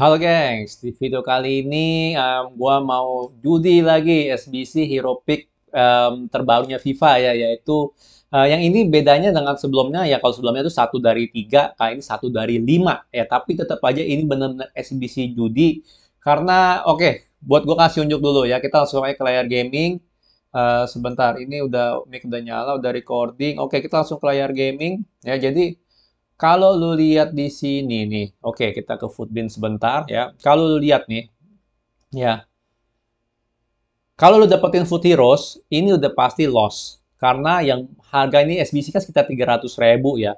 Halo gengs, di video kali ini um, gue mau judi lagi SBC Hero Pick um, terbarunya FIFA ya, yaitu uh, yang ini bedanya dengan sebelumnya ya kalau sebelumnya itu satu dari tiga, kali ini satu dari lima ya, tapi tetap aja ini benar-benar SBC judi karena oke, okay, buat gue kasih unjuk dulu ya, kita langsung aja ke layar gaming. Uh, sebentar, ini udah mic udah nyala, udah recording. Oke, okay, kita langsung ke layar gaming ya, jadi kalau lu lihat di sini nih, oke okay, kita ke food bin sebentar ya. Kalau lu lihat nih, ya. Kalau lu dapetin Food Heroes, ini udah pasti loss. Karena yang harga ini SBC kan sekitar 300 ribu ya.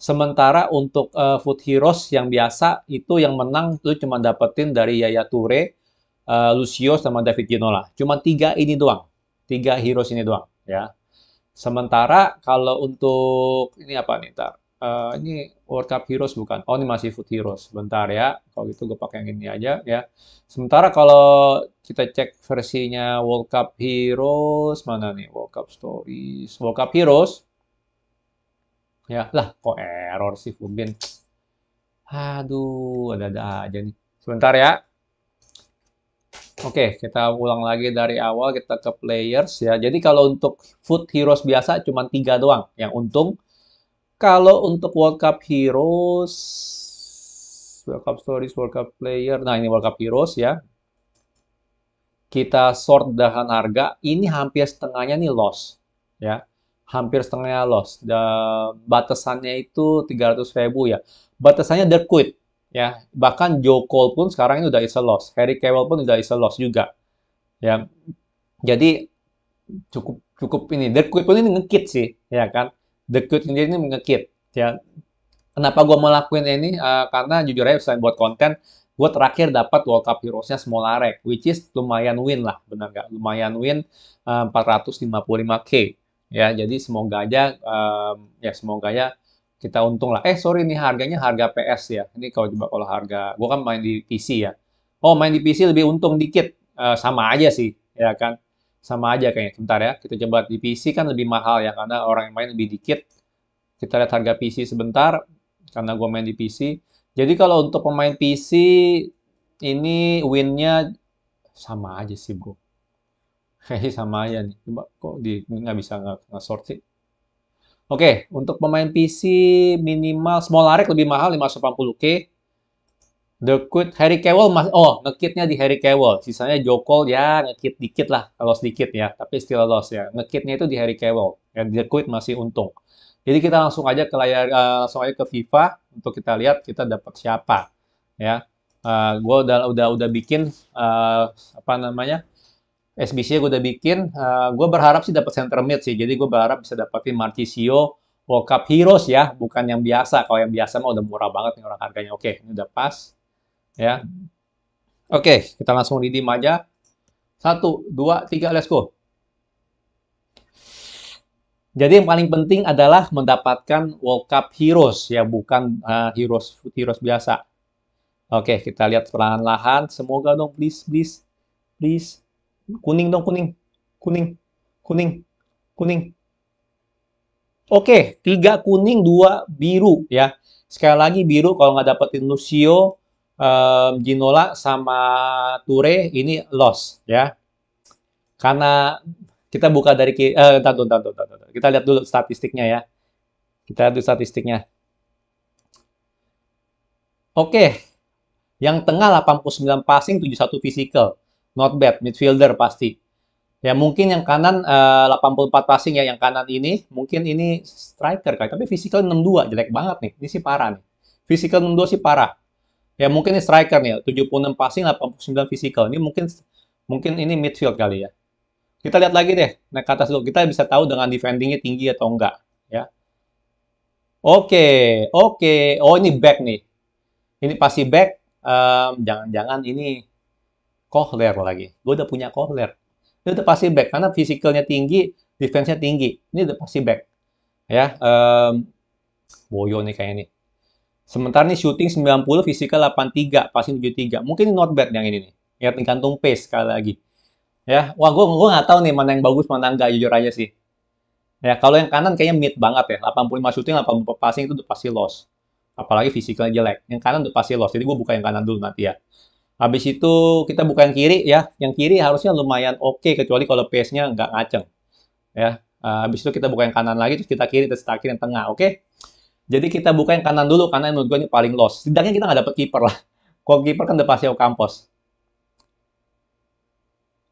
Sementara untuk uh, Food Heroes yang biasa, itu yang menang lu cuma dapetin dari Yaya Toure, uh, Lucio, sama David Ginola. Cuma tiga ini doang. Tiga heroes ini doang ya. Sementara kalau untuk, ini apa nih, tar uh, ini World Cup Heroes bukan? Oh ini masih Food Heroes. Bentar ya. Kalau gitu gue pakai yang ini aja ya. Sementara kalau kita cek versinya World Cup Heroes mana nih? World Cup Stories, World Cup Heroes. Ya lah, kok error sih Fubin? Aduh, ada-ada aja nih. Sebentar ya. Oke, kita ulang lagi dari awal kita ke players ya. Jadi kalau untuk Food Heroes biasa cuma tiga doang. Yang untung kalau untuk World Cup Heroes, World Cup Stories, World Cup Player, nah ini World Cup Heroes ya. Kita sort dahan harga, ini hampir setengahnya nih loss. Ya, hampir setengahnya loss. The batasannya itu 300 ribu ya. Batasannya the quit. Ya, bahkan Joe Cole pun sekarang ini udah is a loss. Harry Cavill pun udah is a loss juga. Ya, jadi cukup cukup ini. The quit pun ini ngekit sih, ya kan The Cute sendiri ini mengekit, ya. Kenapa gue mau lakuin ini? Uh, karena jujur aja selain buat konten, gue terakhir dapat World Cup Heroes-nya Smolarek, which is lumayan win lah, benar nggak? Lumayan win eh, uh, 455k ya. Jadi semoga aja, um, ya semoga aja kita untung lah. Eh sorry nih harganya harga PS ya. Ini kalau coba kalau harga, gue kan main di PC ya. Oh main di PC lebih untung dikit, uh, sama aja sih, ya kan? sama aja kayaknya. Sebentar ya, kita coba di PC kan lebih mahal ya, karena orang yang main lebih dikit. Kita lihat harga PC sebentar, karena gue main di PC. Jadi kalau untuk pemain PC, ini win-nya sama aja sih bro. Kayaknya sama aja nih. Coba kok di nggak bisa nggak sort sih. Oke, untuk pemain PC minimal small arek lebih mahal 580k, The Quid, Harry Kewell mas oh ngekitnya di Harry Kewell, sisanya Jokol ya ngekit dikit lah, loss dikit ya, tapi still loss ya. Ngekitnya itu di Harry Kewell, yang The Quid masih untung. Jadi kita langsung aja ke layar, uh, langsung aja ke FIFA untuk kita lihat kita dapat siapa, ya. Uh, eh, gue udah udah udah bikin uh, apa namanya SBC gue udah bikin, uh, gue berharap sih dapat center mid sih, jadi gue berharap bisa dapatin marticio World Cup Heroes ya, bukan yang biasa. Kalau yang biasa mah udah murah banget nih orang harganya. Oke, ini udah pas Ya. Oke, okay, kita langsung redeem aja. Satu, dua, tiga, let's go. Jadi yang paling penting adalah mendapatkan World Cup Heroes ya, bukan uh, Heroes Heroes biasa. Oke, okay, kita lihat perlahan-lahan. Semoga dong, please, please, please. Kuning dong, kuning, kuning, kuning, kuning. Oke, okay, tiga kuning, dua biru ya. Sekali lagi biru kalau nggak dapetin Lucio, um, Ginola sama Ture ini loss ya. Karena kita buka dari eh tunggu, tunggu, tunggu. Kita lihat dulu statistiknya ya. Kita lihat dulu statistiknya. Oke. Yang tengah 89 passing, 71 physical. Not bad, midfielder pasti. Ya mungkin yang kanan eh, uh, 84 passing ya yang kanan ini mungkin ini striker kali tapi physical 62 jelek banget nih. Ini sih parah nih. Physical 62 sih parah ya mungkin ini striker nih 76 ya. passing 89 physical ini mungkin mungkin ini midfield kali ya kita lihat lagi deh naik ke atas dulu kita bisa tahu dengan defendingnya tinggi atau enggak ya oke okay, oke okay. oh ini back nih ini pasti back jangan-jangan um, ini Kohler lagi gue udah punya Kohler ini udah pasti back karena physicalnya tinggi defense-nya tinggi ini udah pasti back ya um, boyo nih kayaknya nih Sementara ini shooting 90, physical 83, passing 73. Mungkin not bad yang ini nih. Ya tergantung pace sekali lagi. Ya, wah gue gak tau nih mana yang bagus mana enggak jujur aja sih. Ya kalau yang kanan kayaknya mid banget ya. 85 shooting, 84 passing itu udah pasti loss. Apalagi physical jelek. Yang kanan udah pasti loss. Jadi gue buka yang kanan dulu nanti ya. Habis itu kita buka yang kiri ya. Yang kiri harusnya lumayan oke okay, kecuali kalau pace-nya nggak ngaceng. Ya. Eh, habis itu kita buka yang kanan lagi terus kita kiri terus kita kiri yang tengah, oke? Okay? Jadi kita buka yang kanan dulu karena menurut gue ini paling los. Setidaknya kita nggak dapet kiper lah. Kalau kiper kan Depasio Campos.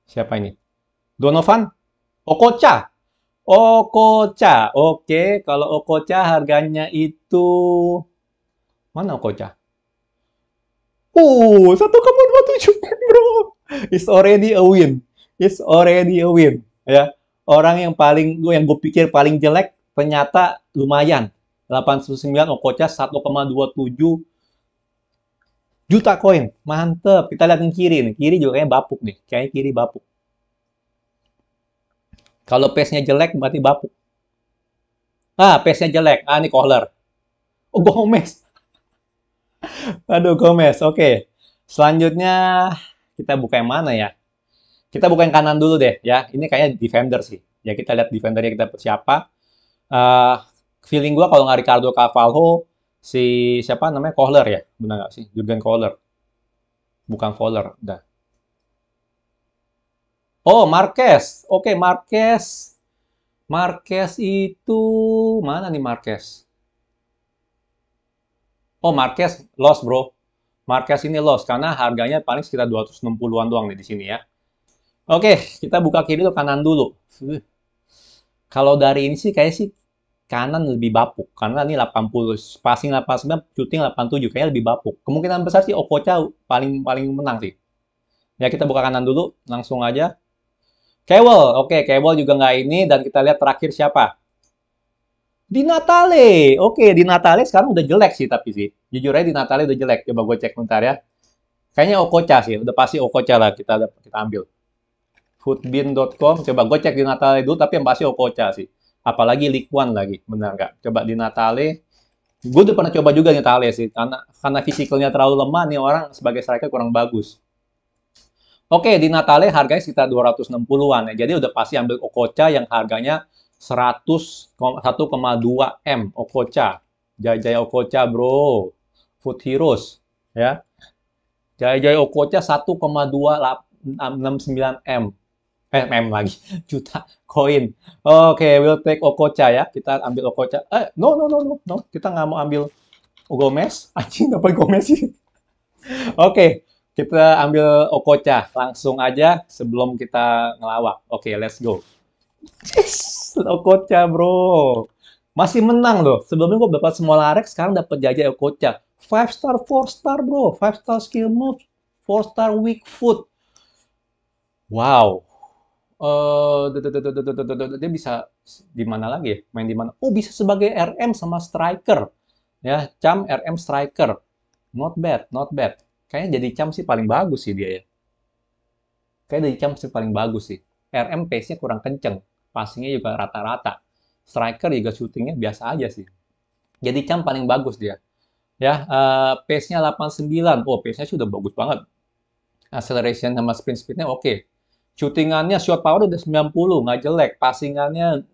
Siapa ini? Donovan? Okocha? Okocha. Oke, kalau Okocha harganya itu... Mana Okocha? Uh, 1,27 bro. It's already a win. It's already a win. Ya, orang yang paling gue yang gue pikir paling jelek ternyata lumayan 89 Okocha 1,27 juta koin. Mantep. Kita lihat yang kiri nih. Kiri juga kayaknya bapuk nih. Kayaknya kiri bapuk. Kalau pace-nya jelek berarti bapuk. Ah, pace-nya jelek. Ah, ini Kohler. Oh, Gomez. Aduh, Gomez. Oke. Okay. Selanjutnya kita buka yang mana ya? Kita buka yang kanan dulu deh ya. Ini kayaknya defender sih. Ya kita lihat defendernya kita siapa. Uh, feeling gue kalau nggak Ricardo Cavallo, si siapa namanya Kohler ya benar nggak sih Jurgen Kohler bukan Fowler dah oh Marquez oke okay, Marquez Marquez itu mana nih Marquez oh Marquez lost bro Marquez ini lost karena harganya paling sekitar 260-an doang nih di sini ya. Oke, kita buka kiri ke kanan dulu. Kalau dari ini sih kayak sih kanan lebih bapuk karena ini 80 passing 89 shooting 87 kayaknya lebih bapuk kemungkinan besar sih Okocha paling paling menang sih ya kita buka kanan dulu langsung aja Kewel oke okay, Kewel juga nggak ini dan kita lihat terakhir siapa di Natale oke okay, di Natale sekarang udah jelek sih tapi sih jujur aja di Natale udah jelek coba gue cek bentar ya kayaknya Okocha sih udah pasti Okocha lah kita kita ambil foodbin.com coba gue cek di Natale dulu tapi yang pasti Okocha sih apalagi League lagi benar nggak coba di Natale gue udah pernah coba juga Natale sih karena karena fisikalnya terlalu lemah nih orang sebagai striker kurang bagus Oke, di Natale harganya sekitar 260-an ya. Jadi udah pasti ambil Okocha yang harganya 100,1,2 M Okocha. Jaya-jaya Okocha, bro. Food Heroes, ya. Jaya-jaya Okocha 1,269 M eh, mem lagi juta koin oke okay, we'll take okocha ya kita ambil okocha eh no no no no no kita nggak mau ambil Gomez anjing dapat Gomez sih oke okay, kita ambil okocha langsung aja sebelum kita ngelawak oke okay, let's go yes, okocha bro masih menang loh sebelumnya gua dapat semua larek sekarang dapat jajah okocha five star four star bro five star skill move four star weak foot wow Eh, dia bisa di mana lagi ya? Main di mana? Oh, bisa sebagai RM sama striker. Ya, Cam RM striker. Not bad, not bad. Kayaknya jadi Cam sih paling bagus sih dia ya. Kayaknya jadi Cam sih paling bagus sih. RM pace-nya kurang kenceng. Passing-nya juga rata-rata. Striker juga shooting-nya biasa aja sih. Jadi Cam paling bagus dia. Ya, uh, pace-nya 89. Oh, pace-nya sudah bagus banget. Acceleration sama sprint speed-nya oke. Okay shootingannya short power udah 90 nggak jelek passingannya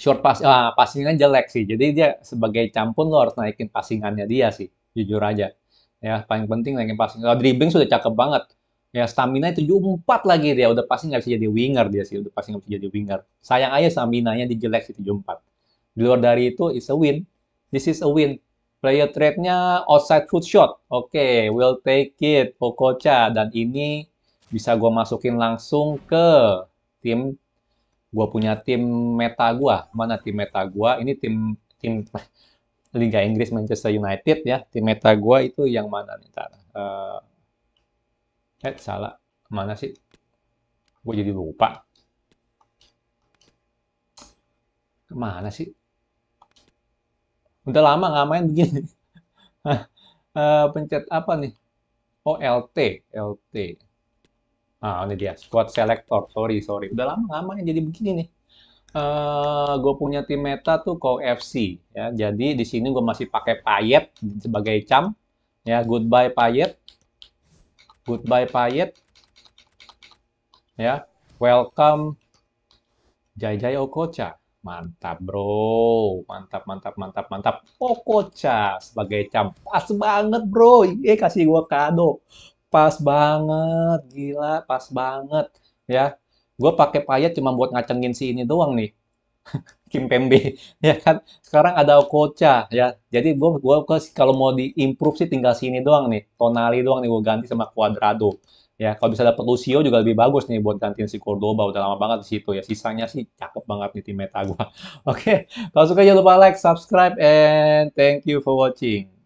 short pass ah, passingan jelek sih jadi dia sebagai campur lo harus naikin passingannya dia sih jujur aja ya paling penting naikin passing kalau dribbling sudah cakep banget ya stamina itu 74 lagi dia udah pasti nggak bisa jadi winger dia sih udah pasti nggak bisa jadi winger sayang aja stamina nya dijelek sih 74 di luar dari itu is a win this is a win player trade-nya outside foot shot oke okay, we'll take it Pokocha dan ini bisa gue masukin langsung ke tim gue punya tim meta gue mana tim meta gue ini tim tim Liga Inggris Manchester United ya tim meta gue itu yang mana nih tar uh, eh salah mana sih gue jadi lupa kemana sih udah lama nggak main begini uh, pencet apa nih oh LT LT Ah ini dia squad selector. Sorry, sorry. Udah lama-lama jadi begini nih. Uh, eh, gue punya tim meta tuh FC ya. Jadi di sini gue masih pakai Payet sebagai cam ya. Goodbye Payet. Goodbye Payet. Ya. Welcome Jai Jai Okocha. Mantap, Bro. Mantap, mantap, mantap, mantap. Okocha sebagai cam. Pas banget, Bro. Eh kasih gue kado pas banget gila pas banget ya gue pakai payet cuma buat ngacengin si ini doang nih Kim Pembe ya kan sekarang ada Okocha ya jadi gue gua, gua kalau mau di improve sih tinggal sini doang nih Tonali doang nih gue ganti sama Cuadrado ya kalau bisa dapet Lucio juga lebih bagus nih buat gantiin si Cordoba udah lama banget di situ ya sisanya sih cakep banget nih tim meta gue oke okay. kalau suka jangan lupa like subscribe and thank you for watching